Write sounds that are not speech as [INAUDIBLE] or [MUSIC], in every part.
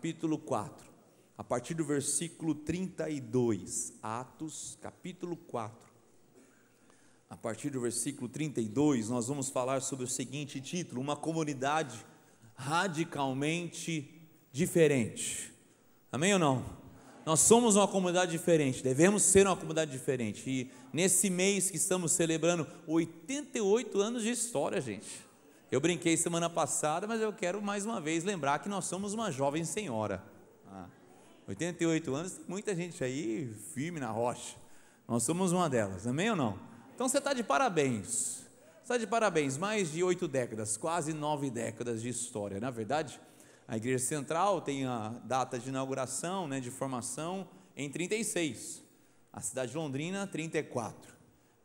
capítulo 4, a partir do versículo 32. Atos, capítulo 4. A partir do versículo 32, nós vamos falar sobre o seguinte título: Uma comunidade radicalmente diferente. Amém ou não? Nós somos uma comunidade diferente, devemos ser uma comunidade diferente. E nesse mês que estamos celebrando 88 anos de história, gente. Eu brinquei semana passada, mas eu quero mais uma vez lembrar que nós somos uma jovem senhora. 88 ah, anos, tem muita gente aí firme na rocha. Nós somos uma delas, amém ou não? Então você está de parabéns. Está de parabéns, mais de oito décadas, quase nove décadas de história. Na é verdade, a Igreja Central tem a data de inauguração, né, de formação, em 36. A cidade de Londrina, 34.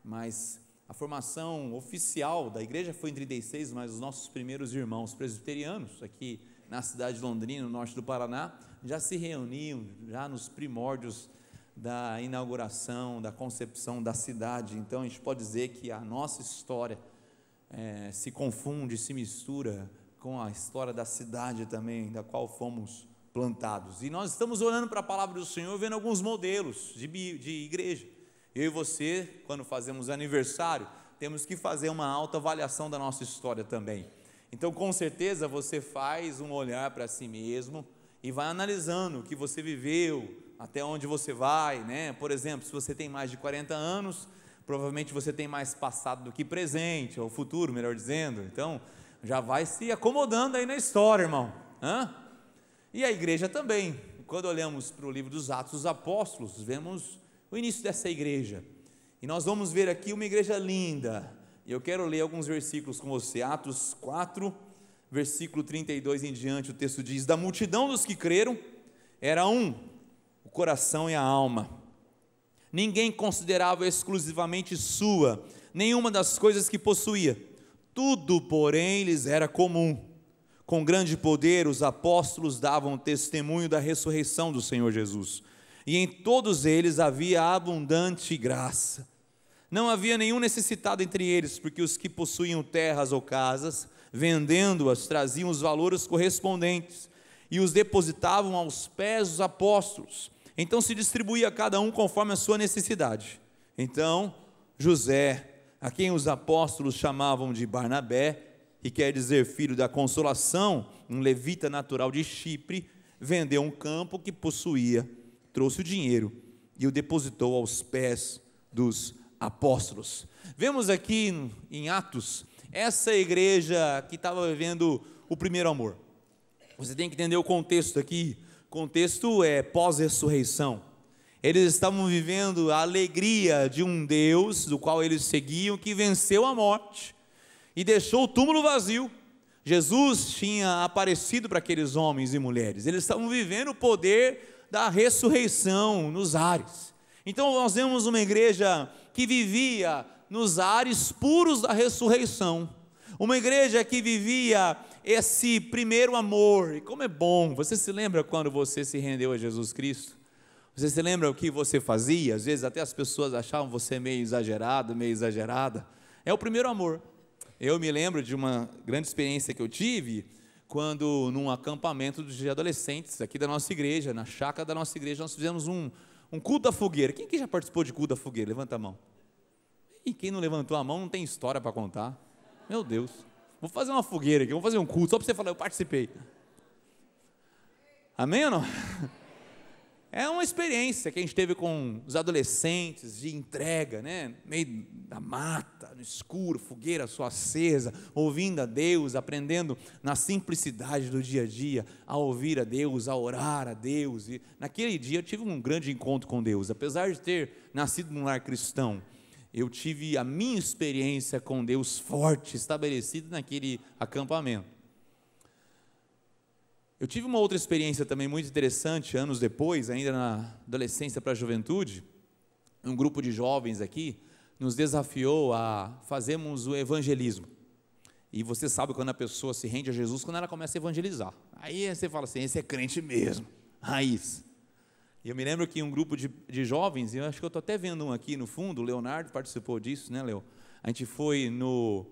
Mas a formação oficial da igreja foi em 36, mas os nossos primeiros irmãos presbiterianos, aqui na cidade de Londrina, no norte do Paraná, já se reuniam, já nos primórdios da inauguração, da concepção da cidade. Então a gente pode dizer que a nossa história é, se confunde, se mistura com a história da cidade também, da qual fomos plantados. E nós estamos olhando para a palavra do Senhor, vendo alguns modelos de, de igreja. Eu e você, quando fazemos aniversário, temos que fazer uma alta avaliação da nossa história também. Então, com certeza, você faz um olhar para si mesmo e vai analisando o que você viveu, até onde você vai, né? Por exemplo, se você tem mais de 40 anos, provavelmente você tem mais passado do que presente, ou futuro, melhor dizendo. Então, já vai se acomodando aí na história, irmão. Hã? E a igreja também. Quando olhamos para o livro dos Atos dos Apóstolos, vemos o início dessa igreja. E nós vamos ver aqui uma igreja linda. E eu quero ler alguns versículos com você. Atos 4, versículo 32 em diante, o texto diz: Da multidão dos que creram, era um, o coração e a alma. Ninguém considerava exclusivamente sua nenhuma das coisas que possuía. Tudo, porém, lhes era comum. Com grande poder, os apóstolos davam testemunho da ressurreição do Senhor Jesus e em todos eles havia abundante graça. Não havia nenhum necessitado entre eles, porque os que possuíam terras ou casas, vendendo-as, traziam os valores correspondentes e os depositavam aos pés dos apóstolos. Então se distribuía cada um conforme a sua necessidade. Então, José, a quem os apóstolos chamavam de Barnabé, que quer dizer filho da consolação, um levita natural de Chipre, vendeu um campo que possuía trouxe o dinheiro e o depositou aos pés dos apóstolos. Vemos aqui em Atos essa igreja que estava vivendo o primeiro amor. Você tem que entender o contexto aqui. O contexto é pós-ressurreição. Eles estavam vivendo a alegria de um Deus do qual eles seguiam, que venceu a morte e deixou o túmulo vazio. Jesus tinha aparecido para aqueles homens e mulheres. Eles estavam vivendo o poder da ressurreição nos ares. Então nós vemos uma igreja que vivia nos ares puros da ressurreição. Uma igreja que vivia esse primeiro amor. E como é bom! Você se lembra quando você se rendeu a Jesus Cristo? Você se lembra o que você fazia? Às vezes até as pessoas achavam você meio exagerado, meio exagerada. É o primeiro amor. Eu me lembro de uma grande experiência que eu tive quando num acampamento de adolescentes aqui da nossa igreja, na chácara da nossa igreja, nós fizemos um, um culto da fogueira. Quem que já participou de culto da fogueira? Levanta a mão. E quem não levantou a mão não tem história para contar. Meu Deus. Vou fazer uma fogueira aqui, vou fazer um culto só para você falar, eu participei. Amém ou não? [LAUGHS] É uma experiência que a gente teve com os adolescentes de entrega, né? Meio da mata, no escuro, fogueira só acesa, ouvindo a Deus, aprendendo na simplicidade do dia a dia, a ouvir a Deus, a orar a Deus. E naquele dia eu tive um grande encontro com Deus. Apesar de ter nascido num lar cristão, eu tive a minha experiência com Deus forte, estabelecida naquele acampamento. Eu tive uma outra experiência também muito interessante, anos depois, ainda na adolescência para a juventude. Um grupo de jovens aqui nos desafiou a fazermos o evangelismo. E você sabe quando a pessoa se rende a Jesus, quando ela começa a evangelizar. Aí você fala assim: esse é crente mesmo, raiz. E eu me lembro que um grupo de, de jovens, e eu acho que eu estou até vendo um aqui no fundo, o Leonardo participou disso, né, Leo? A gente foi no.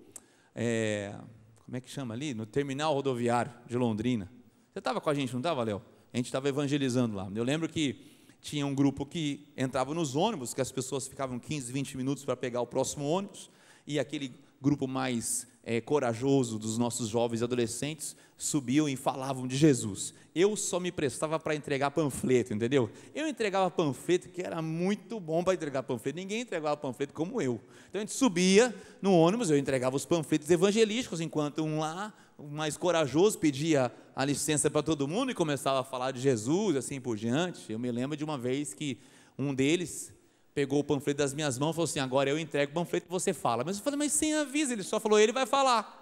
É, como é que chama ali? No terminal rodoviário de Londrina. Você estava com a gente, não estava, Léo? A gente estava evangelizando lá. Eu lembro que tinha um grupo que entrava nos ônibus, que as pessoas ficavam 15, 20 minutos para pegar o próximo ônibus, e aquele grupo mais é, corajoso dos nossos jovens e adolescentes subiam e falavam de Jesus. Eu só me prestava para entregar panfleto, entendeu? Eu entregava panfleto, que era muito bom para entregar panfleto, ninguém entregava panfleto como eu. Então a gente subia no ônibus, eu entregava os panfletos evangelísticos, enquanto um lá o mais corajoso pedia a licença para todo mundo e começava a falar de Jesus, assim por diante. Eu me lembro de uma vez que um deles pegou o panfleto das minhas mãos e falou assim: Agora eu entrego o panfleto e você fala. Mas eu falei, mas sem aviso, ele só falou: Ele vai falar.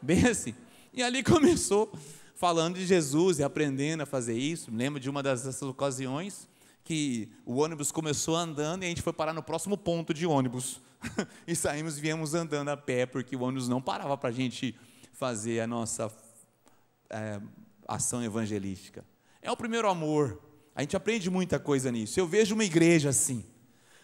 Bem assim. E ali [LAUGHS] começou falando de Jesus e aprendendo a fazer isso. Me lembro de uma dessas ocasiões que o ônibus começou andando e a gente foi parar no próximo ponto de ônibus. [LAUGHS] e saímos, e viemos andando a pé, porque o ônibus não parava para a gente fazer a nossa é, ação evangelística. É o primeiro amor. A gente aprende muita coisa nisso. Eu vejo uma igreja assim.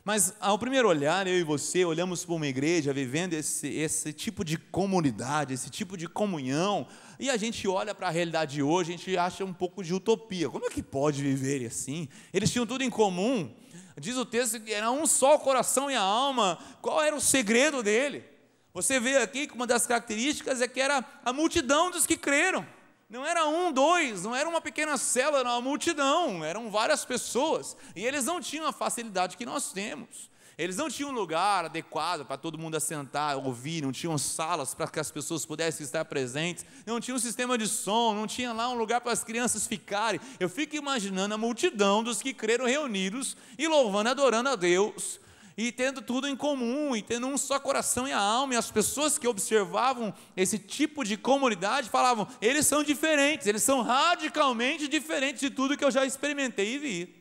Mas ao primeiro olhar, eu e você olhamos para uma igreja vivendo esse, esse tipo de comunidade, esse tipo de comunhão, e a gente olha para a realidade de hoje, a gente acha um pouco de utopia. Como é que pode viver assim? Eles tinham tudo em comum. Diz o texto que era um só o coração e a alma. Qual era o segredo dele? Você vê aqui que uma das características é que era a multidão dos que creram. Não era um, dois, não era uma pequena célula, era uma multidão, eram várias pessoas. E eles não tinham a facilidade que nós temos. Eles não tinham um lugar adequado para todo mundo assentar, ouvir, não tinham salas para que as pessoas pudessem estar presentes, não tinha um sistema de som, não tinha lá um lugar para as crianças ficarem. Eu fico imaginando a multidão dos que creram reunidos e louvando, adorando a Deus, e tendo tudo em comum, e tendo um só coração e a alma. E as pessoas que observavam esse tipo de comunidade falavam: eles são diferentes, eles são radicalmente diferentes de tudo que eu já experimentei e vi.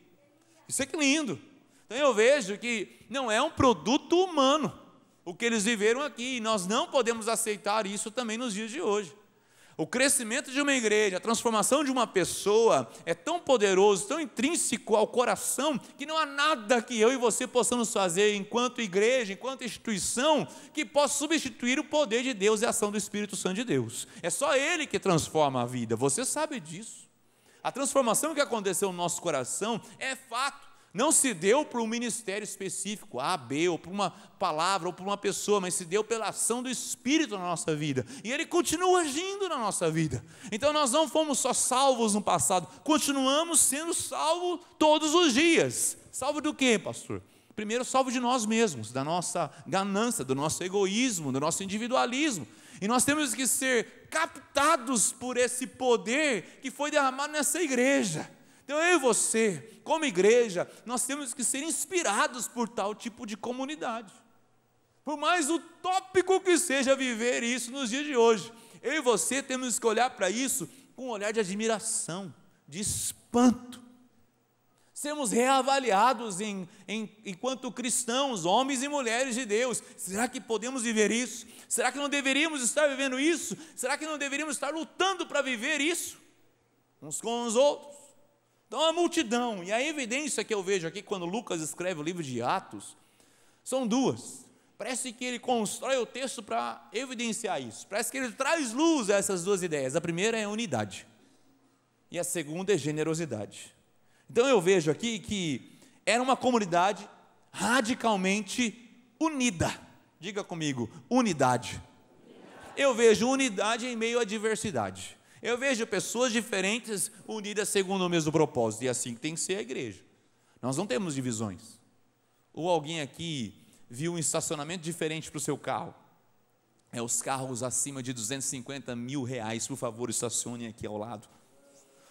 Isso é que lindo. Então eu vejo que não é um produto humano o que eles viveram aqui, e nós não podemos aceitar isso também nos dias de hoje. O crescimento de uma igreja, a transformação de uma pessoa é tão poderoso, tão intrínseco ao coração, que não há nada que eu e você possamos fazer enquanto igreja, enquanto instituição, que possa substituir o poder de Deus e a ação do Espírito Santo de Deus. É só Ele que transforma a vida, você sabe disso. A transformação que aconteceu no nosso coração é fato. Não se deu para um ministério específico, A, B, ou para uma palavra, ou para uma pessoa, mas se deu pela ação do Espírito na nossa vida. E Ele continua agindo na nossa vida. Então nós não fomos só salvos no passado, continuamos sendo salvos todos os dias. Salvo do quê, pastor? Primeiro, salvo de nós mesmos, da nossa ganância, do nosso egoísmo, do nosso individualismo. E nós temos que ser captados por esse poder que foi derramado nessa igreja. Então eu e você, como igreja, nós temos que ser inspirados por tal tipo de comunidade. Por mais utópico que seja viver isso nos dias de hoje, eu e você temos que olhar para isso com um olhar de admiração, de espanto. Sermos reavaliados em, em, enquanto cristãos, homens e mulheres de Deus. Será que podemos viver isso? Será que não deveríamos estar vivendo isso? Será que não deveríamos estar lutando para viver isso? Uns com os outros. Então, a multidão. E a evidência que eu vejo aqui quando Lucas escreve o livro de Atos são duas. Parece que ele constrói o texto para evidenciar isso. Parece que ele traz luz a essas duas ideias. A primeira é unidade, e a segunda é generosidade. Então eu vejo aqui que era uma comunidade radicalmente unida. Diga comigo, unidade. Eu vejo unidade em meio à diversidade. Eu vejo pessoas diferentes unidas segundo o mesmo propósito, e é assim tem que ser a igreja. Nós não temos divisões. Ou alguém aqui viu um estacionamento diferente para o seu carro. É os carros acima de 250 mil reais, por favor, estacionem aqui ao lado.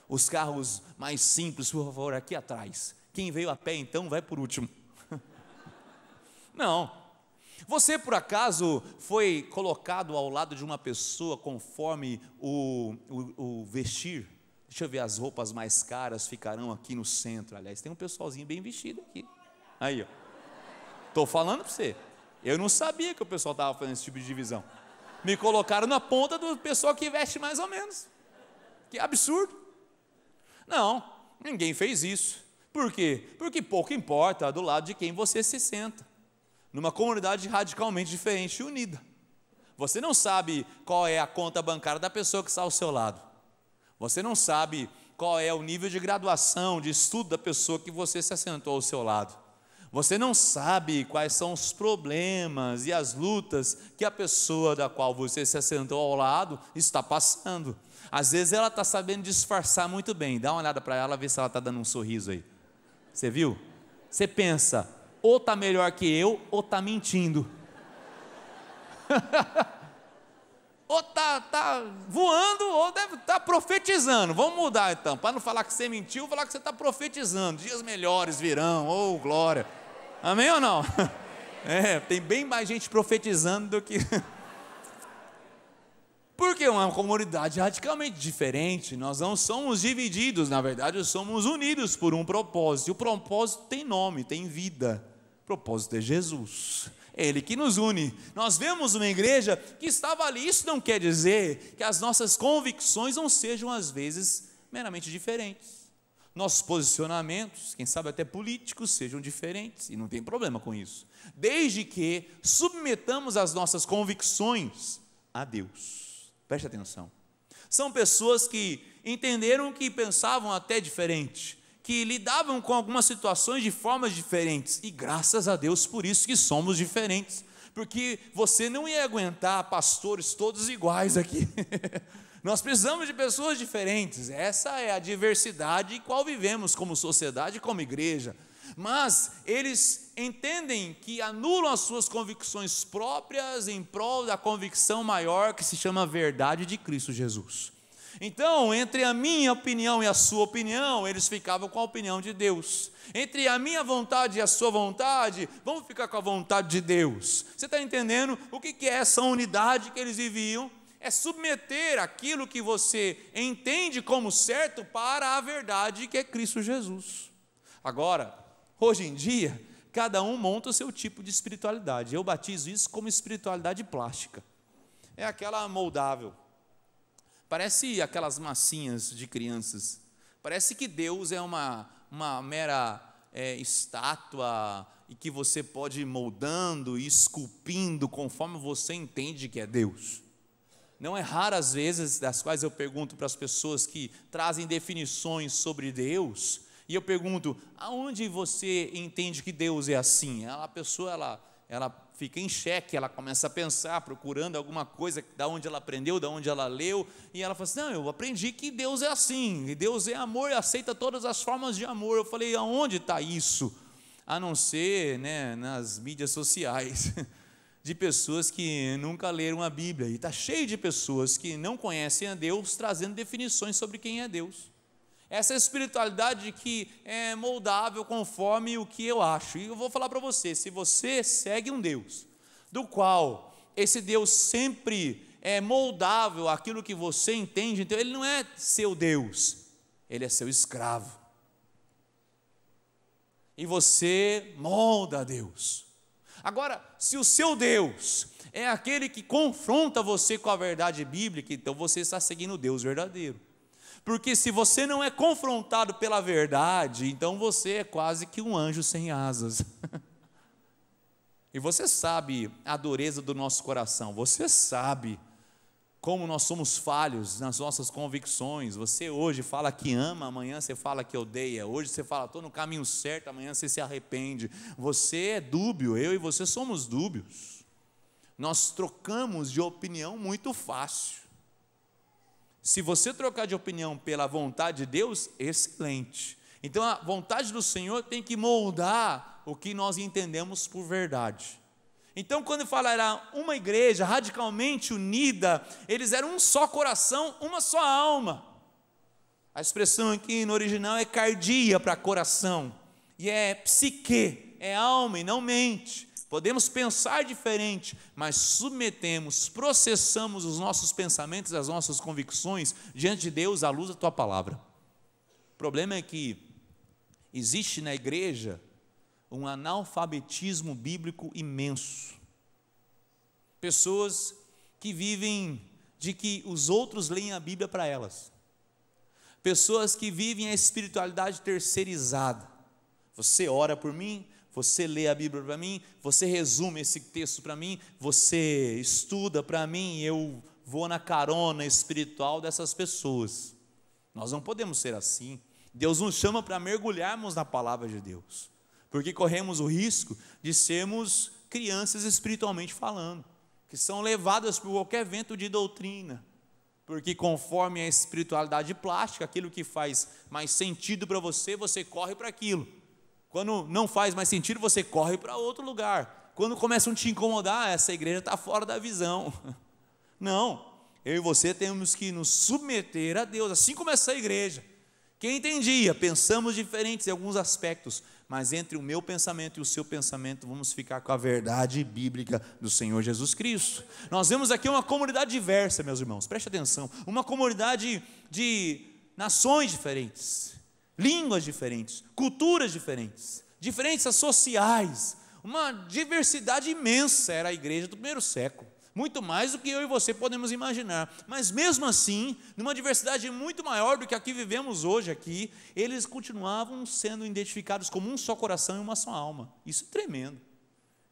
Os carros mais simples, por favor, aqui atrás. Quem veio a pé então vai por último. [LAUGHS] não, você por acaso foi colocado ao lado de uma pessoa conforme o, o, o, vestir? Deixa eu ver, as roupas mais caras ficarão aqui no centro. Aliás, tem um pessoalzinho bem vestido aqui. Aí, ó. Tô falando para você. Eu não sabia que o pessoal estava fazendo esse tipo de divisão. Me colocaram na ponta do pessoal que veste mais ou menos. Que absurdo. Não, ninguém fez isso. Por quê? Porque pouco importa do lado de quem você se senta numa comunidade radicalmente diferente e unida. Você não sabe qual é a conta bancária da pessoa que está ao seu lado. Você não sabe qual é o nível de graduação, de estudo da pessoa que você se assentou ao seu lado. Você não sabe quais são os problemas e as lutas que a pessoa da qual você se assentou ao lado está passando. Às vezes ela está sabendo disfarçar muito bem. Dá uma olhada para ela, vê se ela está dando um sorriso aí. Você viu? Você pensa, ou tá melhor que eu, ou tá mentindo. [LAUGHS] ou tá, tá voando, ou deve tá profetizando. Vamos mudar então, para não falar que você mentiu, falar que você está profetizando. Dias melhores virão, ou oh, glória. Amém ou não? [LAUGHS] É, tem bem mais gente profetizando do que. [LAUGHS] Porque é uma comunidade radicalmente diferente, nós não somos divididos, na verdade, somos unidos por um propósito. E o propósito tem nome, tem vida. O propósito é Jesus. É Ele que nos une. Nós vemos uma igreja que estava ali. Isso não quer dizer que as nossas convicções não sejam, às vezes, meramente diferentes. Nossos posicionamentos, quem sabe até políticos, sejam diferentes, e não tem problema com isso. Desde que submetamos as nossas convicções a Deus. Preste atenção. São pessoas que entenderam que pensavam até diferente, que lidavam com algumas situações de formas diferentes, e graças a Deus por isso que somos diferentes, porque você não ia aguentar pastores todos iguais aqui. [LAUGHS] Nós precisamos de pessoas diferentes, essa é a diversidade em qual vivemos como sociedade, como igreja. Mas eles entendem que anulam as suas convicções próprias em prol da convicção maior que se chama verdade de Cristo Jesus. Então, entre a minha opinião e a sua opinião, eles ficavam com a opinião de Deus. Entre a minha vontade e a sua vontade, vamos ficar com a vontade de Deus. Você está entendendo o que é essa unidade que eles viviam? É submeter aquilo que você entende como certo para a verdade que é Cristo Jesus. Agora, hoje em dia, Cada um monta o seu tipo de espiritualidade. Eu batizo isso como espiritualidade plástica. É aquela moldável. Parece aquelas massinhas de crianças. Parece que Deus é uma, uma mera é, estátua e que você pode ir moldando e esculpindo conforme você entende que é Deus. Não é raro às vezes, das quais eu pergunto para as pessoas que trazem definições sobre Deus, e eu pergunto, aonde você entende que Deus é assim? A pessoa, ela, ela fica em xeque, ela começa a pensar, procurando alguma coisa da onde ela aprendeu, da onde ela leu, e ela fala assim: Não, eu aprendi que Deus é assim, e Deus é amor, e aceita todas as formas de amor. Eu falei: Aonde está isso? A não ser né, nas mídias sociais, [LAUGHS] de pessoas que nunca leram a Bíblia, e está cheio de pessoas que não conhecem a Deus trazendo definições sobre quem é Deus. Essa espiritualidade que é moldável conforme o que eu acho. E eu vou falar para você: se você segue um Deus, do qual esse Deus sempre é moldável aquilo que você entende, então ele não é seu Deus, ele é seu escravo. E você molda a Deus. Agora, se o seu Deus é aquele que confronta você com a verdade bíblica, então você está seguindo o Deus verdadeiro. Porque se você não é confrontado pela verdade, então você é quase que um anjo sem asas. [LAUGHS] e você sabe a dureza do nosso coração, você sabe como nós somos falhos nas nossas convicções. Você hoje fala que ama, amanhã você fala que odeia. Hoje você fala, estou no caminho certo, amanhã você se arrepende. Você é dúbio, eu e você somos dúbios. Nós trocamos de opinião muito fácil. Se você trocar de opinião pela vontade de Deus, excelente. Então a vontade do Senhor tem que moldar o que nós entendemos por verdade. Então, quando falará uma igreja radicalmente unida, eles eram um só coração, uma só alma. A expressão aqui no original é cardia para coração, e é psique, é alma e não mente. Podemos pensar diferente, mas submetemos, processamos os nossos pensamentos, as nossas convicções diante de Deus à luz da tua palavra. O problema é que existe na igreja um analfabetismo bíblico imenso. Pessoas que vivem de que os outros leem a Bíblia para elas. Pessoas que vivem a espiritualidade terceirizada. Você ora por mim, você lê a Bíblia para mim, você resume esse texto para mim, você estuda para mim, eu vou na carona espiritual dessas pessoas. Nós não podemos ser assim. Deus nos chama para mergulharmos na palavra de Deus, porque corremos o risco de sermos crianças espiritualmente falando, que são levadas por qualquer vento de doutrina, porque conforme a espiritualidade plástica, aquilo que faz mais sentido para você, você corre para aquilo. Quando não faz mais sentido, você corre para outro lugar. Quando começam a te incomodar, essa igreja está fora da visão. [LAUGHS] Não, eu e você temos que nos submeter a Deus, assim como essa igreja. Quem entendia? Pensamos diferentes em alguns aspectos, mas entre o meu pensamento e o seu pensamento, vamos ficar com a verdade bíblica do Senhor Jesus Cristo. Nós vemos aqui uma comunidade diversa, meus irmãos, preste atenção, uma comunidade de nações diferentes, línguas diferentes, culturas diferentes, diferenças sociais, uma diversidade imensa era a igreja do primeiro século. Muito mais do que eu e você podemos imaginar. Mas mesmo assim, numa diversidade muito maior do que a que vivemos hoje aqui, eles continuavam sendo identificados como um só coração e uma só alma. Isso é tremendo.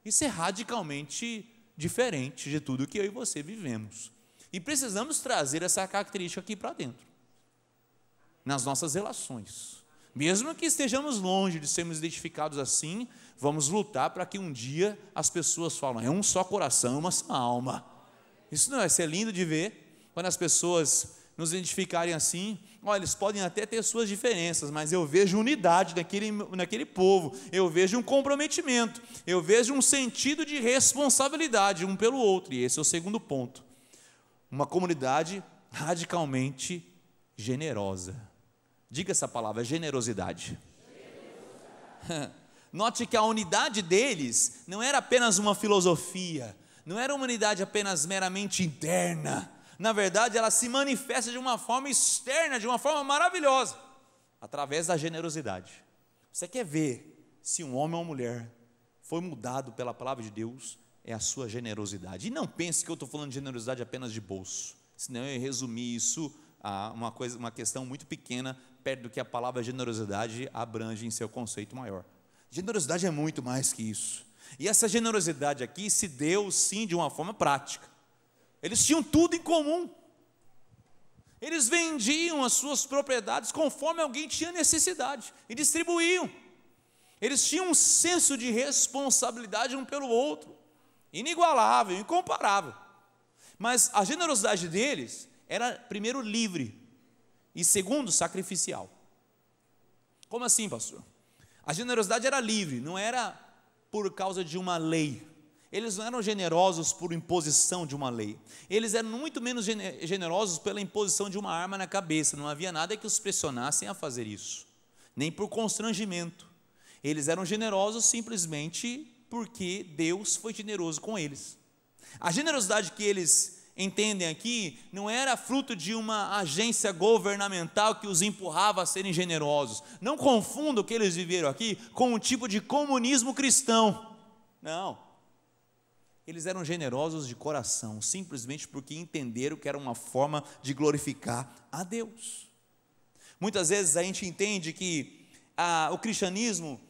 Isso é radicalmente diferente de tudo que eu e você vivemos. E precisamos trazer essa característica aqui para dentro nas nossas relações. Mesmo que estejamos longe de sermos identificados assim, vamos lutar para que um dia as pessoas falem, é um só coração, é uma só alma. Isso não é ser é lindo de ver quando as pessoas nos identificarem assim. Olha, eles podem até ter suas diferenças, mas eu vejo unidade naquele, naquele povo, eu vejo um comprometimento, eu vejo um sentido de responsabilidade um pelo outro, e esse é o segundo ponto. Uma comunidade radicalmente generosa. Diga essa palavra: é generosidade. [LAUGHS] Note que a unidade deles não era apenas uma filosofia, não era uma unidade apenas meramente interna. Na verdade, ela se manifesta de uma forma externa, de uma forma maravilhosa, através da generosidade. Você quer ver se um homem ou uma mulher foi mudado pela palavra de Deus? É a sua generosidade. E não pense que eu estou falando de generosidade apenas de bolso, senão eu resumi isso a uma, coisa, uma questão muito pequena perto do que a palavra generosidade abrange em seu conceito maior. Generosidade é muito mais que isso. E essa generosidade aqui se deu sim de uma forma prática. Eles tinham tudo em comum. Eles vendiam as suas propriedades conforme alguém tinha necessidade e distribuíam. Eles tinham um senso de responsabilidade um pelo outro, inigualável, incomparável. Mas a generosidade deles era primeiro livre, e segundo, sacrificial. Como assim, pastor? A generosidade era livre, não era por causa de uma lei. Eles não eram generosos por imposição de uma lei. Eles eram muito menos generosos pela imposição de uma arma na cabeça. Não havia nada que os pressionassem a fazer isso, nem por constrangimento. Eles eram generosos simplesmente porque Deus foi generoso com eles. A generosidade que eles entendem aqui, não era fruto de uma agência governamental que os empurrava a serem generosos. Não confunda o que eles viveram aqui com um tipo de comunismo cristão. Não. Eles eram generosos de coração, simplesmente porque entenderam que era uma forma de glorificar a Deus. Muitas vezes a gente entende que ah, o cristianismo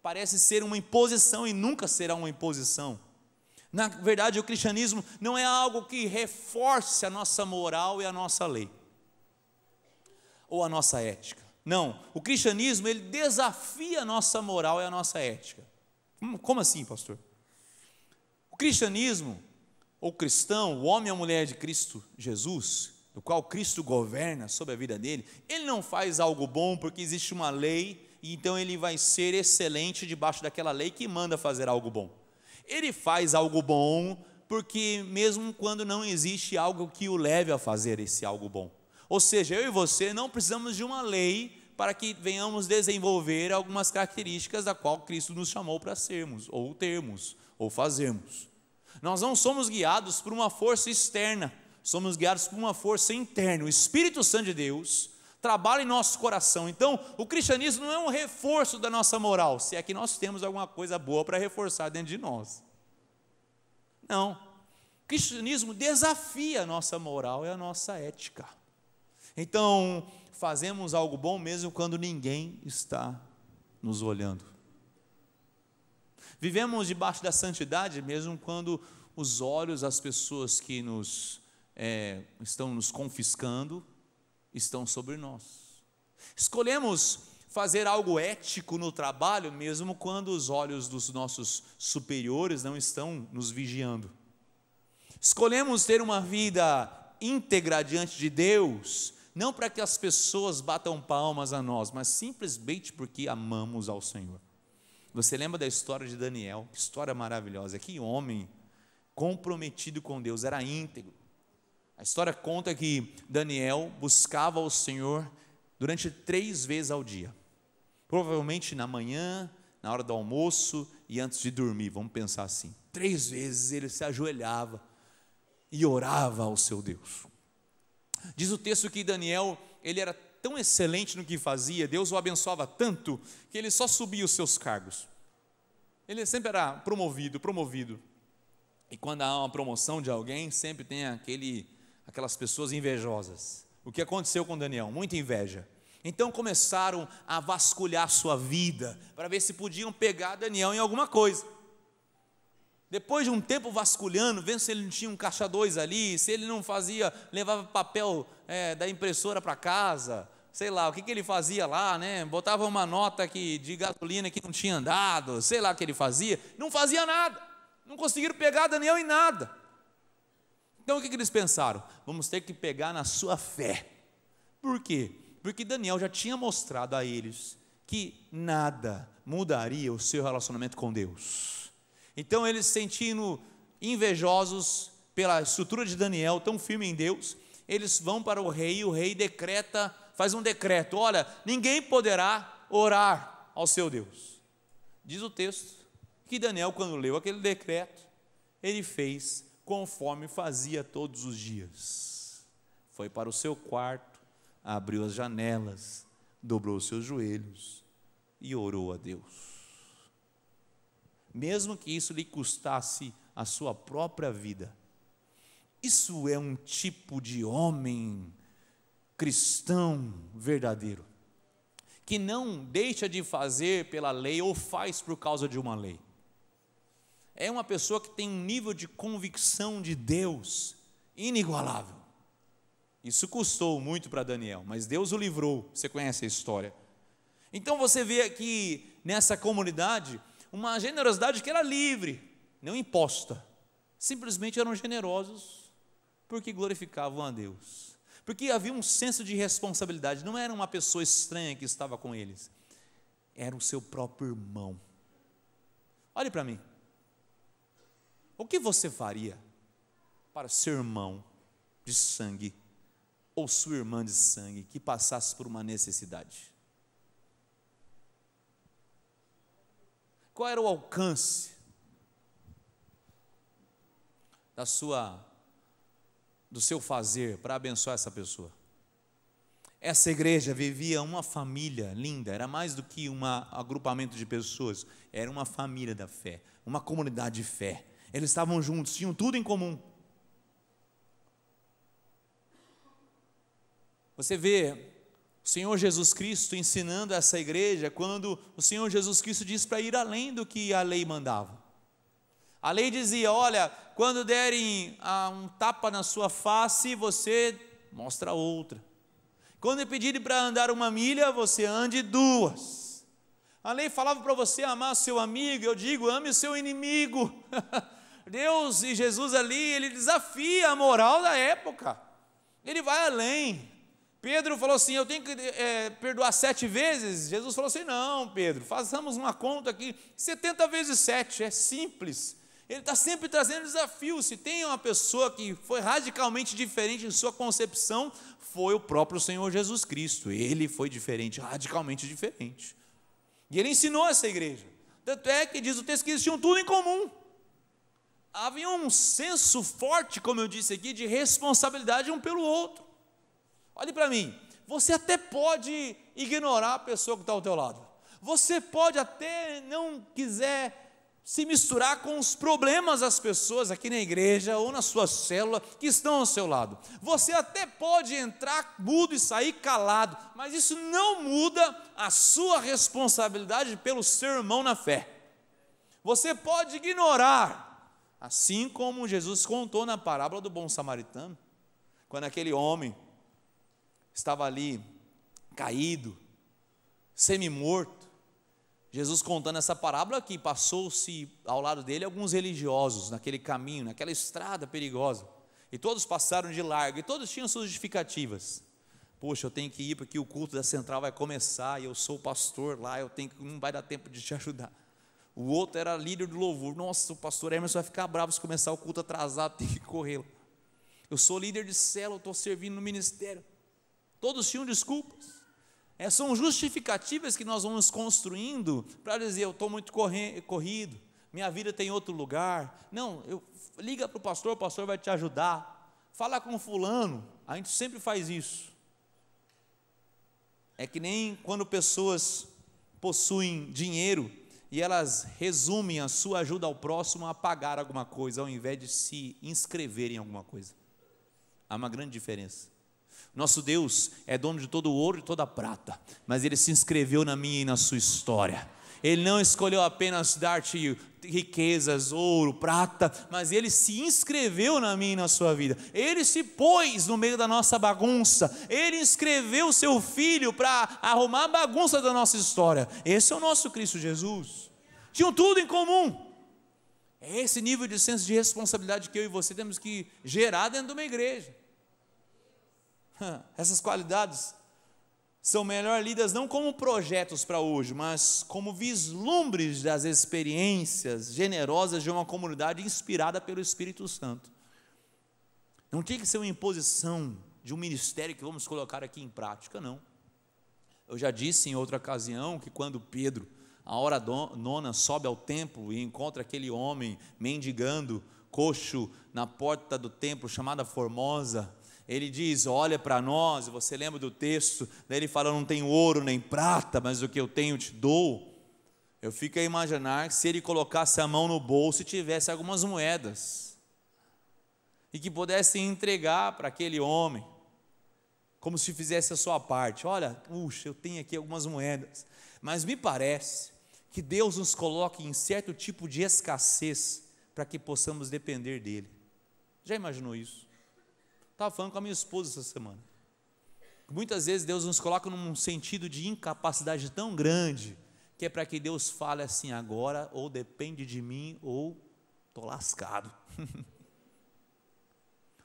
parece ser uma imposição e nunca será uma imposição. Na verdade, o cristianismo não é algo que reforce a nossa moral e a nossa lei, ou a nossa ética. Não, o cristianismo ele desafia a nossa moral e a nossa ética. Como assim, pastor? O cristianismo, ou cristão, o homem ou mulher de Cristo Jesus, do qual Cristo governa sobre a vida dele, ele não faz algo bom porque existe uma lei, e então ele vai ser excelente debaixo daquela lei que manda fazer algo bom. Ele faz algo bom, porque mesmo quando não existe algo que o leve a fazer esse algo bom. Ou seja, eu e você não precisamos de uma lei para que venhamos desenvolver algumas características da qual Cristo nos chamou para sermos, ou termos, ou fazermos. Nós não somos guiados por uma força externa, somos guiados por uma força interna. O Espírito Santo de Deus trabalha em nosso coração. Então, o cristianismo não é um reforço da nossa moral, se é que nós temos alguma coisa boa para reforçar dentro de nós. Não. O cristianismo desafia a nossa moral e a nossa ética. Então, fazemos algo bom mesmo quando ninguém está nos olhando. Vivemos debaixo da santidade mesmo quando os olhos das pessoas que nos é, estão nos confiscando estão sobre nós. Escolhemos fazer algo ético no trabalho, mesmo quando os olhos dos nossos superiores não estão nos vigiando. Escolhemos ter uma vida íntegra diante de Deus, não para que as pessoas batam palmas a nós, mas simplesmente porque amamos ao Senhor. Você lembra da história de Daniel? Que história maravilhosa! Que homem comprometido com Deus, era íntegro a história conta que Daniel buscava o Senhor durante três vezes ao dia. Provavelmente na manhã, na hora do almoço e antes de dormir, vamos pensar assim. Três vezes ele se ajoelhava e orava ao seu Deus. Diz o texto que Daniel, ele era tão excelente no que fazia, Deus o abençoava tanto, que ele só subia os seus cargos. Ele sempre era promovido, promovido. E quando há uma promoção de alguém, sempre tem aquele aquelas pessoas invejosas. O que aconteceu com Daniel? Muita inveja. Então começaram a vasculhar sua vida para ver se podiam pegar Daniel em alguma coisa. Depois de um tempo vasculhando, vendo se ele não tinha um caixa dois ali, se ele não fazia, levava papel é, da impressora para casa, sei lá, o que, que ele fazia lá, né? Botava uma nota que, de gasolina que não tinha andado, sei lá o que ele fazia, não fazia nada, não conseguiram pegar Daniel em nada. Então o que, que eles pensaram? Vamos ter que pegar na sua fé. Por quê? Porque Daniel já tinha mostrado a eles que nada mudaria o seu relacionamento com Deus. Então eles sentindo invejosos pela estrutura de Daniel, tão firme em Deus, eles vão para o rei e o rei decreta, faz um decreto: olha, ninguém poderá orar ao seu Deus. Diz o texto que Daniel, quando leu aquele decreto, ele fez conforme fazia todos os dias. Foi para o seu quarto, abriu as janelas, dobrou seus joelhos e orou a Deus. Mesmo que isso lhe custasse a sua própria vida, isso é um tipo de homem cristão verdadeiro, que não deixa de fazer pela lei ou faz por causa de uma lei é uma pessoa que tem um nível de convicção de Deus inigualável. Isso custou muito para Daniel, mas Deus o livrou. Você conhece a história. Então você vê aqui nessa comunidade uma generosidade que era livre, não imposta. Simplesmente eram generosos porque glorificavam a Deus. Porque havia um senso de responsabilidade, não era uma pessoa estranha que estava com eles, era o seu próprio irmão. Olhe para mim, o que você faria para seu irmão de sangue ou sua irmã de sangue que passasse por uma necessidade? Qual era o alcance da sua do seu fazer para abençoar essa pessoa? Essa igreja vivia uma família linda, era mais do que um agrupamento de pessoas, era uma família da fé, uma comunidade de fé eles estavam juntos, tinham tudo em comum. Você vê o Senhor Jesus Cristo ensinando essa igreja quando o Senhor Jesus Cristo diz para ir além do que a lei mandava. A lei dizia: olha, quando derem ah, um tapa na sua face, você mostra outra. Quando é pedirem para andar uma milha, você ande duas. A lei falava para você amar seu amigo, eu digo: ame o seu inimigo. [LAUGHS] Deus e Jesus ali, ele desafia a moral da época. Ele vai além. Pedro falou assim: Eu tenho que é, perdoar sete vezes. Jesus falou assim: Não, Pedro, façamos uma conta aqui. 70 vezes sete, é simples. Ele está sempre trazendo desafios. Se tem uma pessoa que foi radicalmente diferente em sua concepção, foi o próprio Senhor Jesus Cristo. Ele foi diferente, radicalmente diferente. E ele ensinou essa igreja. Tanto é que diz o texto que eles tinham tudo em comum havia um senso forte, como eu disse aqui, de responsabilidade um pelo outro. Olhe para mim, você até pode ignorar a pessoa que está ao teu lado. Você pode até não quiser se misturar com os problemas das pessoas aqui na igreja ou na sua célula que estão ao seu lado. Você até pode entrar mudo e sair calado, mas isso não muda a sua responsabilidade pelo seu irmão na fé. Você pode ignorar Assim como Jesus contou na parábola do bom samaritano, quando aquele homem estava ali caído, semi-morto, Jesus contando essa parábola que passou-se ao lado dele alguns religiosos naquele caminho, naquela estrada perigosa, e todos passaram de largo, e todos tinham suas justificativas. Poxa, eu tenho que ir porque o culto da central vai começar e eu sou pastor lá, eu tenho que não vai dar tempo de te [LAUGHS] ajudar. O outro era líder do louvor. Nossa, o pastor Emerson vai ficar bravo se começar o culto atrasado, [LAUGHS] tem que correr. Eu sou líder de célula, estou servindo no ministério. Todos tinham desculpas. É, são justificativas que nós vamos construindo para dizer: eu estou muito corrido, minha vida tem tá outro lugar. Não, eu, liga para o pastor, o pastor vai te ajudar. Fala com fulano, a gente sempre faz isso. É que nem quando pessoas possuem dinheiro e elas resumem a sua ajuda ao próximo a pagar alguma coisa, ao invés de se inscrever em alguma coisa. Há uma grande diferença. Nosso Deus é dono de todo o ouro e toda a prata, mas Ele se inscreveu na minha e na sua história. Ele não escolheu apenas dar-te riquezas, ouro, prata, mas ele se inscreveu na minha e na sua vida. Ele se pôs no meio da nossa bagunça. Ele inscreveu seu filho para arrumar a bagunça da nossa história. Esse é o nosso Cristo Jesus. Tinham tudo em comum. É esse nível de senso de responsabilidade que eu e você temos que gerar dentro de uma igreja. Essas qualidades são melhor lidas não como projetos para hoje, mas como vislumbres das experiências generosas de uma comunidade inspirada pelo Espírito Santo. Não tem que ser uma imposição de um ministério que vamos colocar aqui em prática, não. Eu já disse em outra ocasião que quando Pedro, a hora nona, sobe ao templo e encontra aquele homem mendigando, coxo, na porta do templo chamada Formosa, ele diz: Olha para nós, você lembra do texto? Daí ele fala: Não tenho ouro nem prata, mas o que eu tenho te dou. Eu fico a imaginar que se ele colocasse a mão no bolso e tivesse algumas moedas, e que pudesse entregar para aquele homem, como se fizesse a sua parte: Olha, puxa, eu tenho aqui algumas moedas. Mas me parece que Deus nos coloque em certo tipo de escassez para que possamos depender dEle. Já imaginou isso? Estava falando com a minha esposa essa semana. Muitas vezes Deus nos coloca num sentido de incapacidade tão grande que é para que Deus fale assim agora, ou depende de mim, ou estou lascado. [LAUGHS]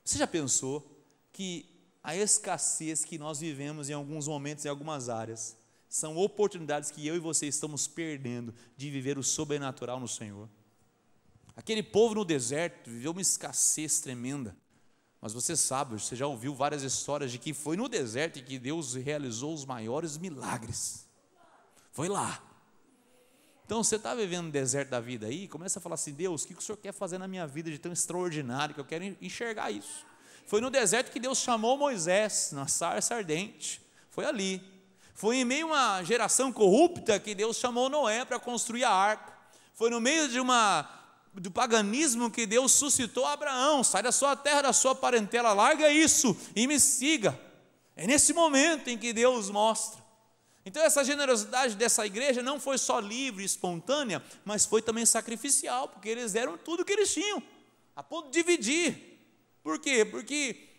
Você já pensou que a escassez que nós vivemos em alguns momentos, em algumas áreas, são oportunidades que eu e você estamos perdendo de viver o sobrenatural no Senhor? Aquele povo no deserto viveu uma escassez tremenda. Mas você sabe, você já ouviu várias histórias de que foi no deserto que Deus realizou os maiores milagres. Foi lá. Então você está vivendo no deserto da vida aí, começa a falar assim: Deus, o que o Senhor quer fazer na minha vida de tão extraordinário que eu quero enxergar isso? Foi no deserto que Deus chamou Moisés, na sarça ardente. Foi ali. Foi em meio a uma geração corrupta que Deus chamou Noé para construir a arca. Foi no meio de uma do paganismo que Deus suscitou a Abraão. Sai da sua terra, da sua parentela, larga isso e me siga. É nesse momento em que Deus mostra. Então, essa generosidade dessa igreja não foi só livre, espontânea, mas foi também sacrificial, porque eles deram tudo o que eles tinham, a ponto de dividir. Por quê? Porque,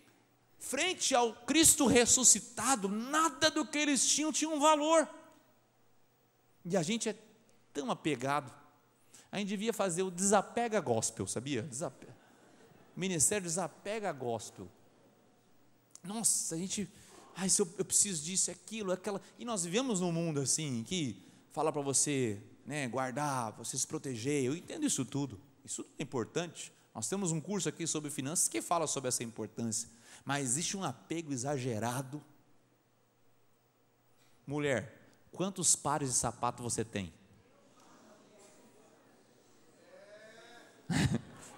frente ao Cristo ressuscitado, nada do que eles tinham tinha um valor. E a gente é tão apegado a gente devia fazer o Desapega Gospel, sabia? Desape... Ministério Desapega Gospel. Nossa, a gente. Ai, se eu, eu preciso disso, aquilo, aquela. E nós vivemos num mundo assim que fala para você né, guardar, você se proteger. Eu entendo isso tudo. Isso tudo é importante. Nós temos um curso aqui sobre finanças que fala sobre essa importância. Mas existe um apego exagerado. Mulher, quantos pares de sapato você tem?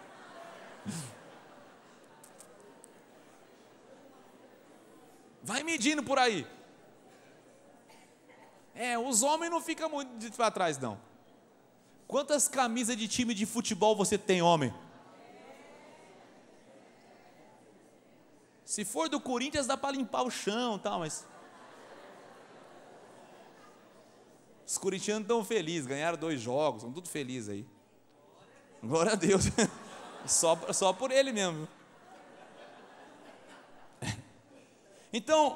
[LAUGHS] Vai medindo por aí. É, os homens não ficam muito para trás, não. Quantas camisas de time de futebol você tem, homem? Se for do Corinthians, dá para limpar o chão tal, tá, mas. Os corintianos estão felizes, ganharam dois jogos, estão tudo felizes aí. Glória a Deus. [LAUGHS] Só, só por ele mesmo. Então,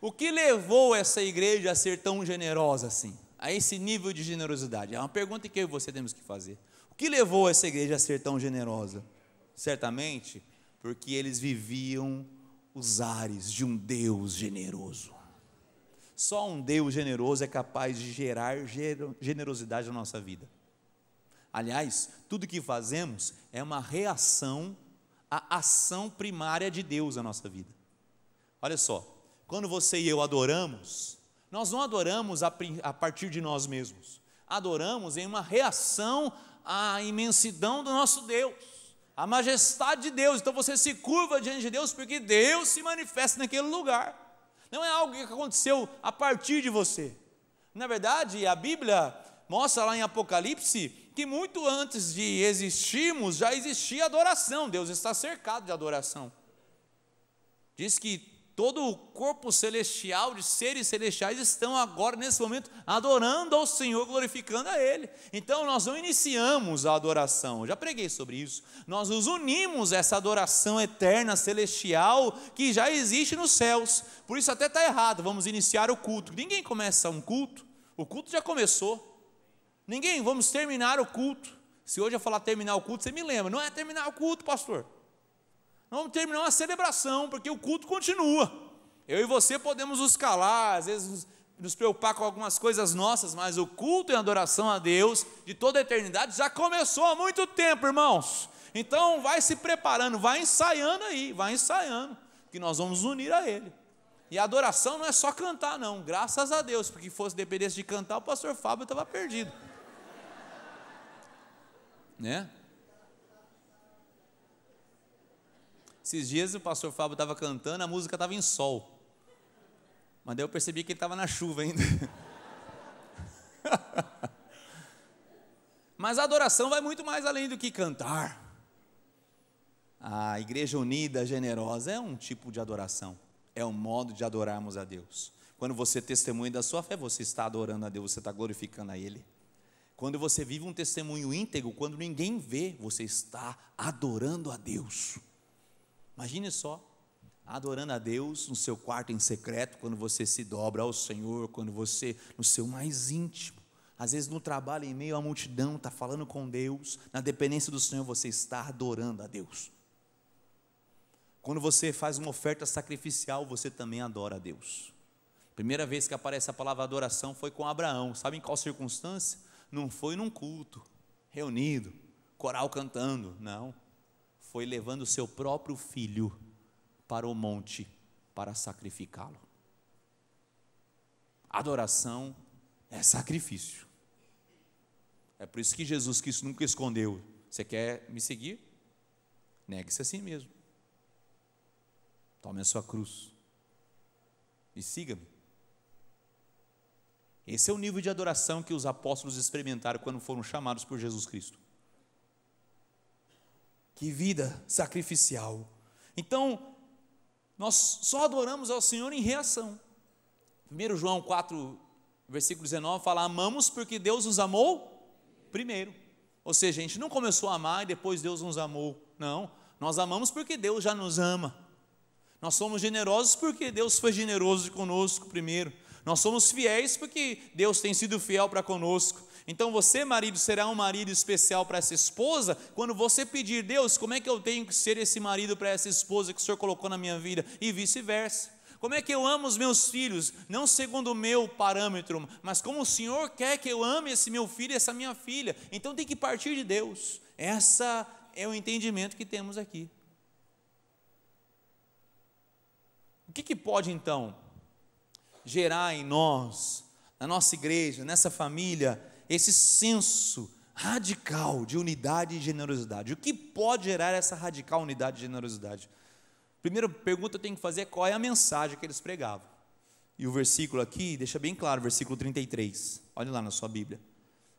o que levou essa igreja a ser tão generosa assim? A esse nível de generosidade? É uma pergunta que eu e você temos que fazer. O que levou essa igreja a ser tão generosa? Certamente, porque eles viviam os ares de um Deus generoso. Só um Deus generoso é capaz de gerar generosidade na nossa vida. Aliás, tudo que fazemos é uma reação à ação primária de Deus na nossa vida. Olha só, quando você e eu adoramos, nós não adoramos a, a partir de nós mesmos, adoramos em uma reação à imensidão do nosso Deus à majestade de Deus. Então você se curva diante de Deus porque Deus se manifesta naquele lugar. Não é algo que aconteceu a partir de você. Na verdade, a Bíblia mostra lá em Apocalipse que muito antes de existirmos já existia adoração, Deus está cercado de adoração. Diz que todo o corpo celestial, de seres celestiais, estão agora, nesse momento, adorando ao Senhor, glorificando a Ele. Então nós não iniciamos a adoração, Eu já preguei sobre isso. Nós nos unimos a essa adoração eterna, celestial, que já existe nos céus. Por isso até está errado, vamos iniciar o culto. Ninguém começa um culto, o culto já começou. Ninguém, vamos terminar o culto. Se hoje eu falar terminar o culto, você me lembra. Não é terminar o culto, pastor. Não vamos terminar uma celebração, porque o culto continua. Eu e você podemos nos calar, às vezes nos preocupar com algumas coisas nossas, mas o culto e a adoração a Deus de toda a eternidade já começou há muito tempo, irmãos. Então vai se preparando, vai ensaiando aí, vai ensaiando, que nós vamos unir a Ele. E a adoração não é só cantar, não, graças a Deus, porque fosse dependesse de cantar, o pastor Fábio estava perdido né? Esses dias o pastor Fábio estava cantando, a música estava em sol. Mas daí eu percebi que ele estava na chuva ainda. [LAUGHS] Mas a adoração vai muito mais além do que cantar. A igreja unida, generosa, é um tipo de adoração. É um modo de adorarmos a Deus. Quando você testemunha da sua fé, você está adorando a Deus, você está glorificando a Ele. Quando você vive um testemunho íntegro, quando ninguém vê, você está adorando a Deus. Imagine só, adorando a Deus no seu quarto em secreto, quando você se dobra ao Senhor, quando você, no seu mais íntimo, às vezes no trabalho, em meio à multidão, está falando com Deus, na dependência do Senhor, você está adorando a Deus. Quando você faz uma oferta sacrificial, você também adora a Deus. Primeira vez que aparece a palavra adoração foi com Abraão, sabe em qual circunstância? não foi num culto, reunido, coral cantando, não. Foi levando seu próprio filho para o monte para sacrificá-lo. Adoração é sacrifício. É por isso que Jesus Cristo nunca escondeu. Você quer me seguir? Negue-se a si mesmo. Tome a sua cruz e siga-me. Esse é o nível de adoração que os apóstolos experimentaram quando foram chamados por Jesus Cristo. Que vida sacrificial. Então, nós só adoramos ao Senhor em reação. 1 João 4, versículo 19 fala: Amamos porque Deus nos amou primeiro. Ou seja, a gente não começou a amar e depois Deus nos amou. Não. Nós amamos porque Deus já nos ama. Nós somos generosos porque Deus foi generoso conosco primeiro. Nós somos fiéis porque Deus tem sido fiel para conosco. Então você, marido, será um marido especial para essa esposa quando você pedir, Deus, como é que eu tenho que ser esse marido para essa esposa que o Senhor colocou na minha vida? E vice-versa. Como é que eu amo os meus filhos? Não segundo o meu parâmetro, mas como o Senhor quer que eu ame esse meu filho e essa minha filha. Então tem que partir de Deus. Essa é o entendimento que temos aqui. O que, que pode então gerar em nós, na nossa igreja, nessa família, esse senso radical de unidade e generosidade. O que pode gerar essa radical unidade e generosidade? Primeira pergunta que eu tenho que fazer é qual é a mensagem que eles pregavam. E o versículo aqui deixa bem claro, versículo 33. Olha lá na sua Bíblia.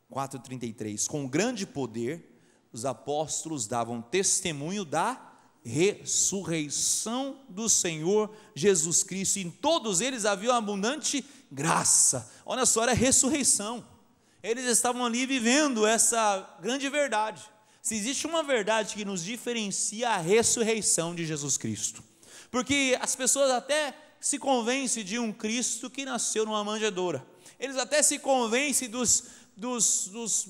4:33. Com grande poder os apóstolos davam testemunho da ressurreição do Senhor Jesus Cristo. Em todos eles havia uma abundante graça. Olha só, era ressurreição. Eles estavam ali vivendo essa grande verdade. Se existe uma verdade que nos diferencia é a ressurreição de Jesus Cristo. Porque as pessoas até se convencem de um Cristo que nasceu numa manjedoura. Eles até se convencem dos, dos, dos,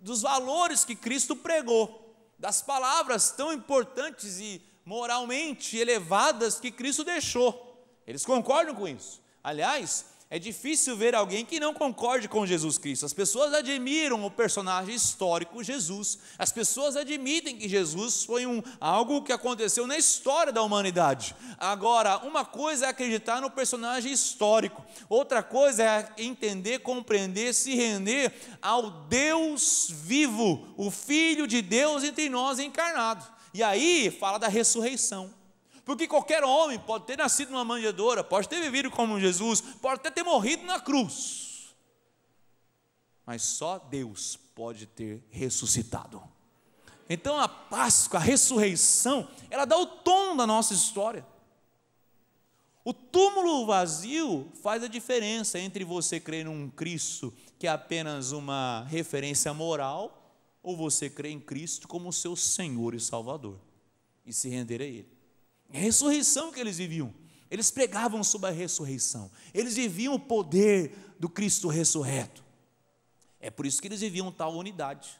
dos valores que Cristo pregou das palavras tão importantes e moralmente elevadas que Cristo deixou. Eles concordam com isso. Aliás, é difícil ver alguém que não concorde com Jesus Cristo. As pessoas admiram o personagem histórico Jesus. As pessoas admitem que Jesus foi um, algo que aconteceu na história da humanidade. Agora, uma coisa é acreditar no personagem histórico, outra coisa é entender, compreender, se render ao Deus vivo, o Filho de Deus entre nós encarnado. E aí fala da ressurreição. Porque qualquer homem pode ter nascido numa manjedoura, pode ter vivido como Jesus, pode até ter morrido na cruz. Mas só Deus pode ter ressuscitado. Então a Páscoa, a ressurreição, ela dá o tom da nossa história. O túmulo vazio faz a diferença entre você crer num Cristo que é apenas uma referência moral ou você crer em Cristo como seu Senhor e Salvador e se render a Ele. É a ressurreição que eles viviam. Eles pregavam sobre a ressurreição. Eles viviam o poder do Cristo ressurreto. É por isso que eles viviam tal unidade.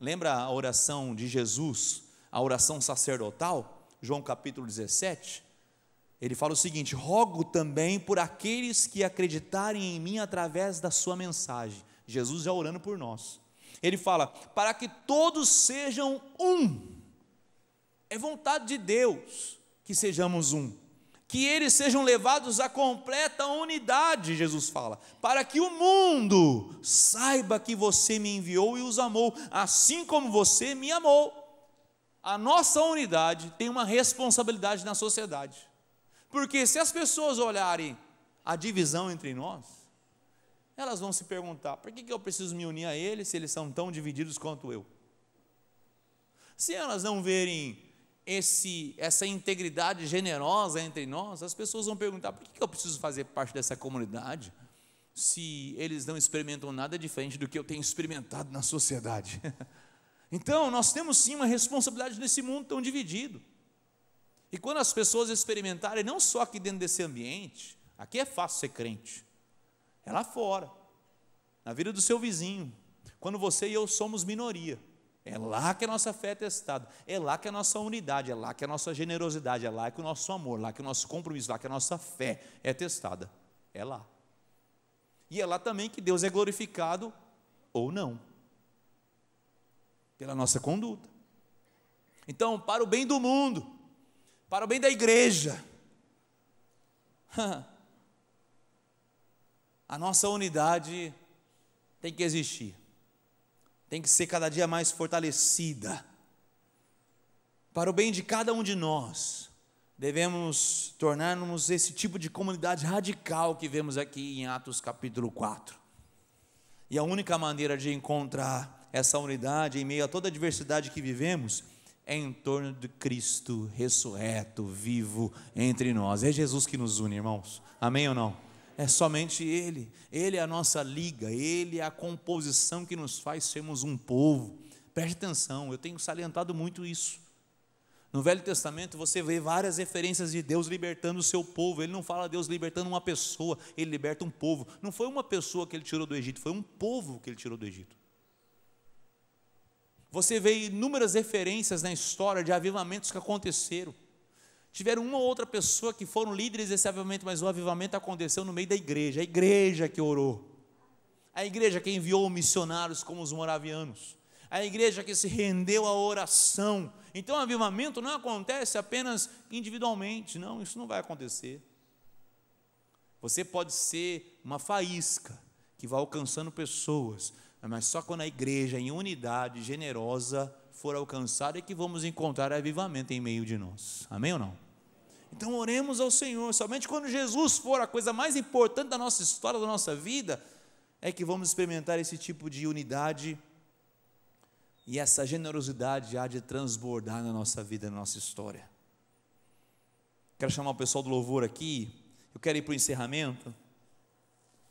Lembra a oração de Jesus, a oração sacerdotal, João capítulo 17? Ele fala o seguinte: rogo também por aqueles que acreditarem em mim através da sua mensagem. Jesus já orando por nós. Ele fala: para que todos sejam um. É vontade de Deus que sejamos um. Que eles sejam levados à completa unidade, Jesus fala, para que o mundo saiba que você me enviou e os amou, assim como você me amou. A nossa unidade tem uma responsabilidade na sociedade. Porque se as pessoas olharem a divisão entre nós, elas vão se perguntar: por que eu preciso me unir a eles se eles são tão divididos quanto eu? Se elas não verem esse, essa integridade generosa entre nós, as pessoas vão perguntar: por que eu preciso fazer parte dessa comunidade? Se eles não experimentam nada diferente do que eu tenho experimentado na sociedade. [LAUGHS] Então, nós temos sim uma responsabilidade nesse mundo tão dividido. E quando as pessoas experimentarem, não só aqui dentro desse ambiente, aqui é fácil ser crente, é lá fora, na vida do seu vizinho, quando você e eu somos minoria. É lá que a nossa fé é testada, é lá que a nossa unidade, é lá que a nossa generosidade, é lá que o nosso amor, lá que o nosso compromisso, lá que a nossa fé é testada. É lá. E é lá também que Deus é glorificado ou não, pela nossa conduta. Então, para o bem do mundo, para o bem da igreja, [LAUGHS] a nossa unidade tem que existir tem que ser cada dia mais fortalecida. Para o bem de cada um de nós, devemos tornarmos esse tipo de comunidade radical que vemos aqui em Atos capítulo 4. E a única maneira de encontrar essa unidade em meio a toda a diversidade que vivemos é em torno de Cristo ressurreto, vivo entre nós. É Jesus que nos une, irmãos. Amém ou não? é somente Ele. Ele é a nossa liga, Ele é a composição que nos faz sermos um povo. Preste atenção, eu tenho salientado muito isso. No Velho Testamento você vê várias referências de Deus libertando o seu povo. Ele não fala Deus libertando uma pessoa, ele liberta um povo. Não foi uma pessoa que ele tirou do Egito, foi um povo que ele tirou do Egito. Você vê inúmeras referências na história de avivamentos que aconteceram. Tiveram uma ou outra pessoa que foram líderes desse avivamento, mas o avivamento aconteceu no meio da igreja, a igreja que orou. A igreja que enviou missionários como os moravianos. A igreja que se rendeu à oração. Então, o avivamento não acontece apenas individualmente, não, isso não vai acontecer. Você pode ser uma faísca que vai alcançando pessoas, mas só quando a igreja, em unidade generosa, for alcançado é que vamos encontrar avivamento em meio de nós. Amém ou não? Então oremos ao Senhor. Somente quando Jesus for a coisa mais importante da nossa história, da nossa vida, é que vamos experimentar esse tipo de unidade e essa generosidade há de transbordar na nossa vida, na nossa história. Quero chamar o pessoal do louvor aqui. Eu quero ir para o encerramento.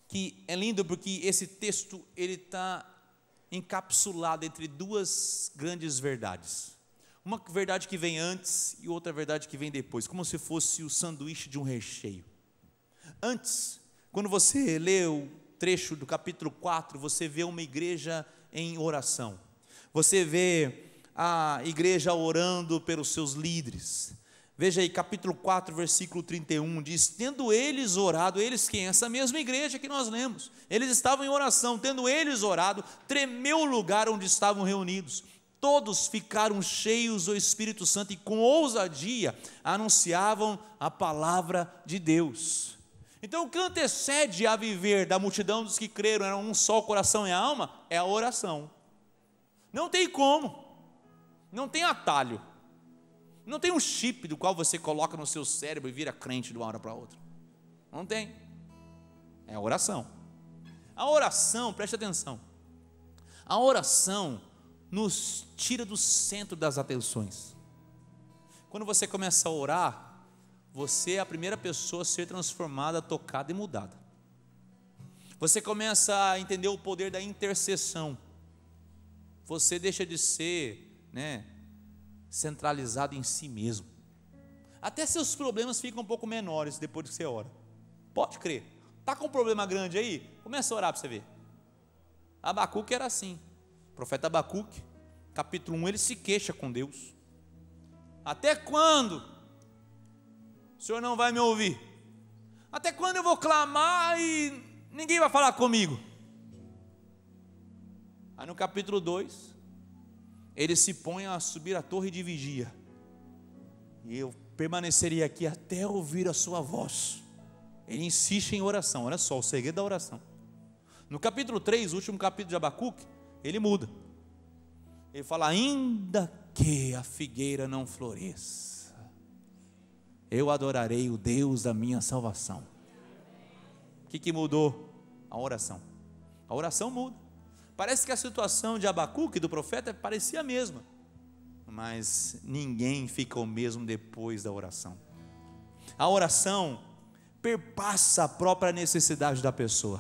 Que é lindo porque esse texto ele está encapsulado entre duas grandes verdades. Uma verdade que vem antes e outra verdade que vem depois, como se fosse o sanduíche de um recheio. Antes, quando você lê o trecho do capítulo 4, você vê uma igreja em oração. Você vê a igreja orando pelos seus líderes. Veja aí, capítulo 4, versículo 31 diz: Tendo eles orado, eles quem? Essa mesma igreja que nós lemos. Eles estavam em oração, tendo eles orado, tremeu o lugar onde estavam reunidos. Todos ficaram cheios do Espírito Santo e com ousadia anunciavam a palavra de Deus. Então, o que antecede a viver da multidão dos que creram, era um só coração e alma, é a oração. Não tem como, não tem atalho. Não tem um chip do qual você coloca no seu cérebro e vira crente de uma hora para outra. Não tem. É a oração. A oração, preste atenção. A oração nos tira do centro das atenções. Quando você começa a orar, você é a primeira pessoa a ser transformada, tocada e mudada. Você começa a entender o poder da intercessão. Você deixa de ser, né, centralizado em si mesmo. Até seus problemas ficam um pouco menores depois que você ora. Pode crer. Tá com um problema grande aí? Começa a orar para você ver. Abacuque era assim. O profeta Abacuque, capítulo 1, ele se queixa com Deus. Até quando? O Senhor não vai me ouvir. Até quando eu vou clamar e ninguém vai falar comigo? Aí no capítulo 2, ele se põe a subir a torre de vigia. E eu permaneceria aqui até ouvir a sua voz. Ele insiste em oração. Olha só, o segredo da oração. No capítulo 3, o último capítulo de Abacuque, ele muda. Ele fala: Ainda que a figueira não floresça, eu adorarei o Deus da minha salvação. O que, que mudou? A oração. A oração muda. Parece que a situação de Abacuque, do profeta, parecia a mesma. Mas ninguém fica o mesmo depois da oração. A oração perpassa a própria necessidade da pessoa.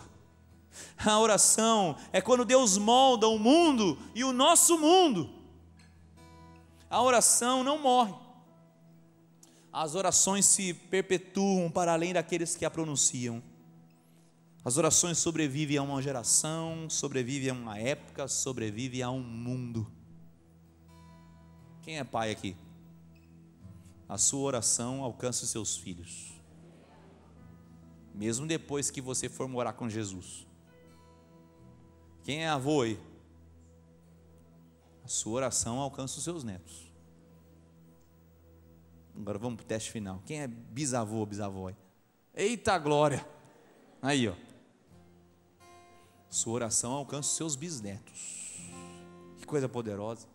A oração é quando Deus molda o mundo e o nosso mundo. A oração não morre. As orações se perpetuam para além daqueles que a pronunciam. As orações sobrevivem a uma geração, sobrevivem a uma época, sobrevivem a um mundo. Quem é pai aqui? A sua oração alcança os seus filhos. Mesmo depois que você for morar com Jesus. Quem é avô aí? A sua oração alcança os seus netos. Agora vamos para o teste final. Quem é bisavô, bisavó? Eita glória! Aí, ó. Sua oração alcança os seus bisnetos. Que coisa poderosa.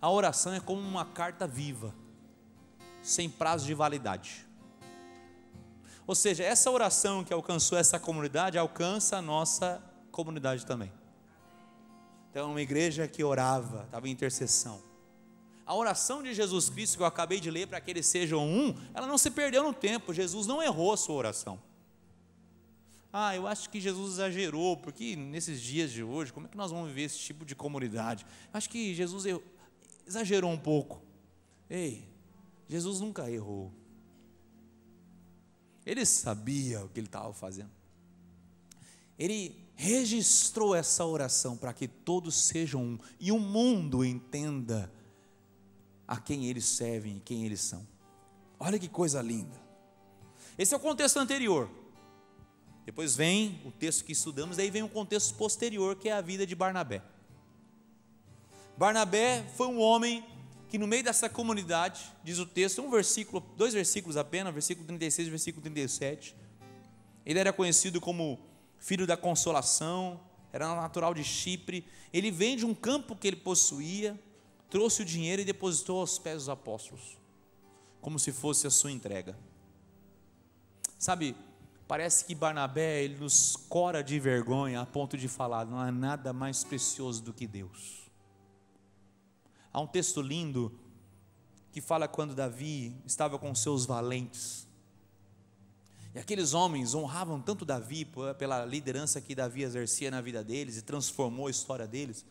A oração é como uma carta viva, sem prazo de validade. Ou seja, essa oração que alcançou essa comunidade alcança a nossa comunidade também. Então, uma igreja que orava, estava em intercessão. A oração de Jesus Cristo que eu acabei de ler para que eles sejam um, ela não se perdeu no tempo. Jesus não errou a sua oração ah, eu acho que Jesus exagerou, porque nesses dias de hoje, como é que nós vamos viver esse tipo de comunidade? Acho que Jesus exagerou um pouco. Ei, Jesus nunca errou. Ele sabia o que ele estava fazendo. Ele registrou essa oração para que todos sejam um e o mundo entenda a quem eles servem e quem eles são. Olha que coisa linda. Esse é o contexto anterior. Depois vem o texto que estudamos, aí vem um contexto posterior que é a vida de Barnabé. Barnabé foi um homem que no meio dessa comunidade, diz o texto, um versículo, dois versículos apenas, versículo 36 e versículo 37. Ele era conhecido como filho da consolação, era natural de Chipre. Ele de um campo que ele possuía, trouxe o dinheiro e depositou aos pés dos apóstolos, como se fosse a sua entrega. Sabe, Parece que Barnabé ele nos cora de vergonha a ponto de falar: não há nada mais precioso do que Deus. Há um texto lindo que fala quando Davi estava com seus valentes. E aqueles homens honravam tanto Davi pela liderança que Davi exercia na vida deles e transformou a história deles,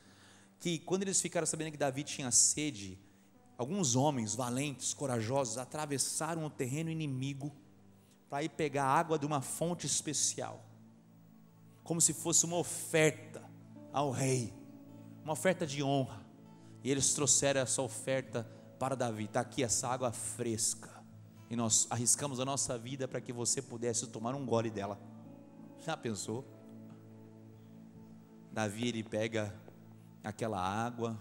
que quando eles ficaram sabendo que Davi tinha sede, alguns homens valentes, corajosos, atravessaram o terreno inimigo para ir pegar água de uma fonte especial, como se fosse uma oferta ao rei, uma oferta de honra. E eles trouxeram essa oferta para Davi. Está aqui essa água fresca. E nós arriscamos a nossa vida para que você pudesse tomar um gole dela. Já pensou? Davi ele pega aquela água,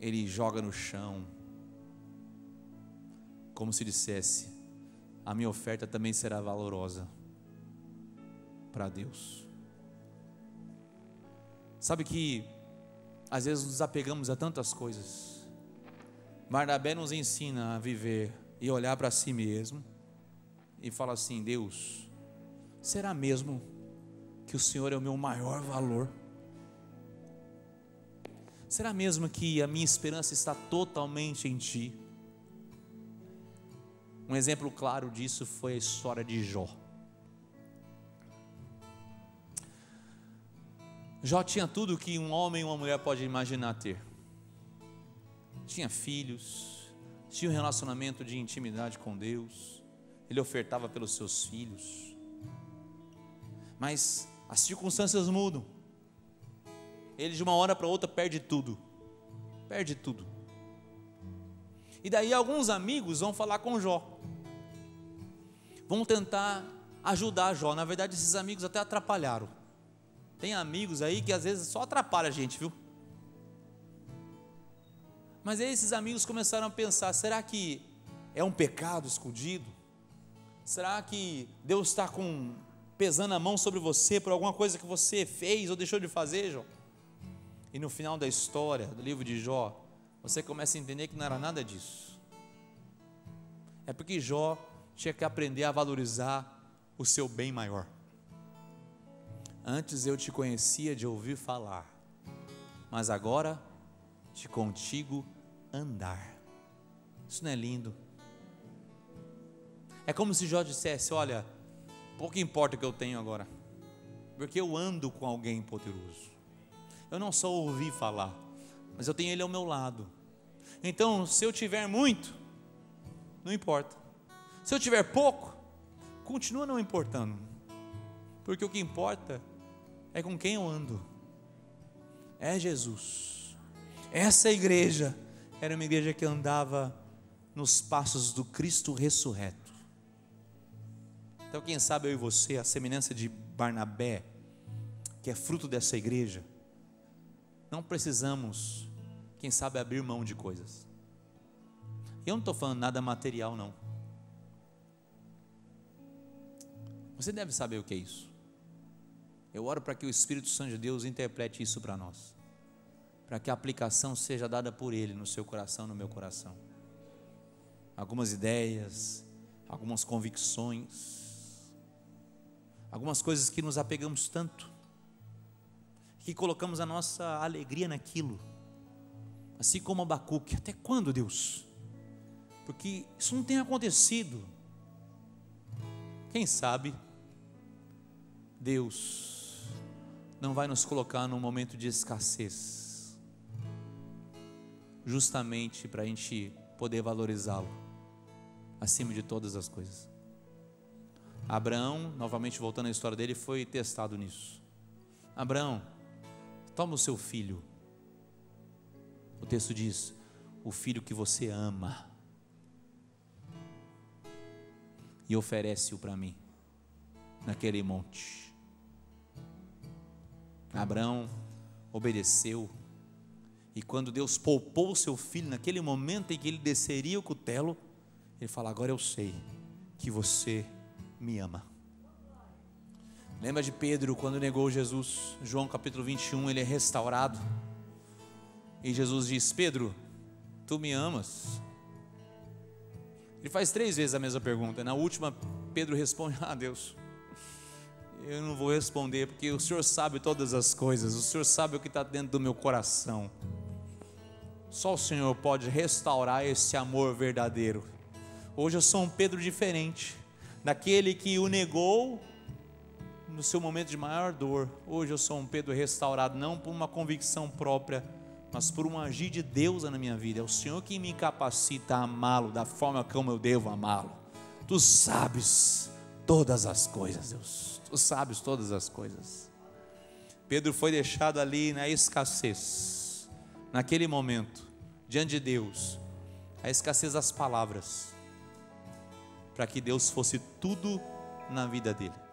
ele joga no chão, como se dissesse: a minha oferta também será valorosa para Deus. Sabe que às vezes nos apegamos a tantas coisas. Barnabé nos ensina a viver e olhar para si mesmo e fala assim: Deus, será mesmo que o Senhor é o meu maior valor? Será mesmo que a minha esperança está totalmente em Ti? Um exemplo claro disso foi a história de Jó. Jó tinha tudo que um homem e uma mulher pode imaginar ter. Tinha filhos, tinha um relacionamento de intimidade com Deus, ele ofertava pelos seus filhos. Mas as circunstâncias mudam. Ele de uma hora para outra perde tudo. Perde tudo. E daí alguns amigos vão falar com Jó vão tentar ajudar Jó. Na verdade, esses amigos até atrapalharam. Tem amigos aí que às vezes só atrapalha a gente, viu? Mas aí esses amigos começaram a pensar: será que é um pecado escondido? Será que Deus está com pesando a mão sobre você por alguma coisa que você fez ou deixou de fazer, Jó? E no final da história do livro de Jó, você começa a entender que não era nada disso. É porque Jó tinha que aprender a valorizar o seu bem maior. Antes eu te conhecia de ouvir falar, mas agora te contigo andar. Isso não é lindo? É como se Jó dissesse: Olha, pouco importa o que eu tenho agora, porque eu ando com alguém poderoso. Eu não só ouvi falar, mas eu tenho ele ao meu lado. Então, se eu tiver muito, não importa. Se eu tiver pouco, continua não importando, porque o que importa é com quem eu ando, é Jesus. Essa igreja era uma igreja que andava nos passos do Cristo ressurreto. Então, quem sabe eu e você, a semelhança de Barnabé, que é fruto dessa igreja, não precisamos, quem sabe, abrir mão de coisas. Eu não estou falando nada material, não. Você deve saber o que é isso. Eu oro para que o Espírito Santo de Deus interprete isso para nós, para que a aplicação seja dada por Ele no seu coração, no meu coração. Algumas ideias, algumas convicções, algumas coisas que nos apegamos tanto, que colocamos a nossa alegria naquilo, assim como Abacuque. Até quando, Deus? Porque isso não tem acontecido. Quem sabe? Deus não vai nos colocar num momento de escassez, justamente para a gente poder valorizá-lo acima de todas as coisas. Abraão, novamente voltando à história dele, foi testado nisso. Abraão, toma o seu filho. O texto diz: o filho que você ama, e oferece-o para mim, naquele monte. Abraão obedeceu. E quando Deus poupou seu filho, naquele momento em que ele desceria o cutelo, ele fala: Agora eu sei que você me ama. Lembra de Pedro quando negou Jesus? João capítulo 21, ele é restaurado. E Jesus diz: Pedro, tu me amas? Ele faz três vezes a mesma pergunta. Na última, Pedro responde: Ah, Deus, eu não vou responder, porque o Senhor sabe todas as coisas, o Senhor sabe o que está dentro do meu coração. Só o Senhor pode restaurar esse amor verdadeiro. Hoje eu sou um Pedro diferente, daquele que o negou no seu momento de maior dor. Hoje eu sou um Pedro restaurado, não por uma convicção própria, mas por um agir de Deus na minha vida. É o Senhor que me capacita a amá-lo da forma como eu devo amá-lo. Tu sabes todas as coisas, Deus tu sabes todas as coisas. Pedro foi deixado ali na escassez, naquele momento, diante de Deus, a escassez das palavras, para que Deus fosse tudo na vida dele.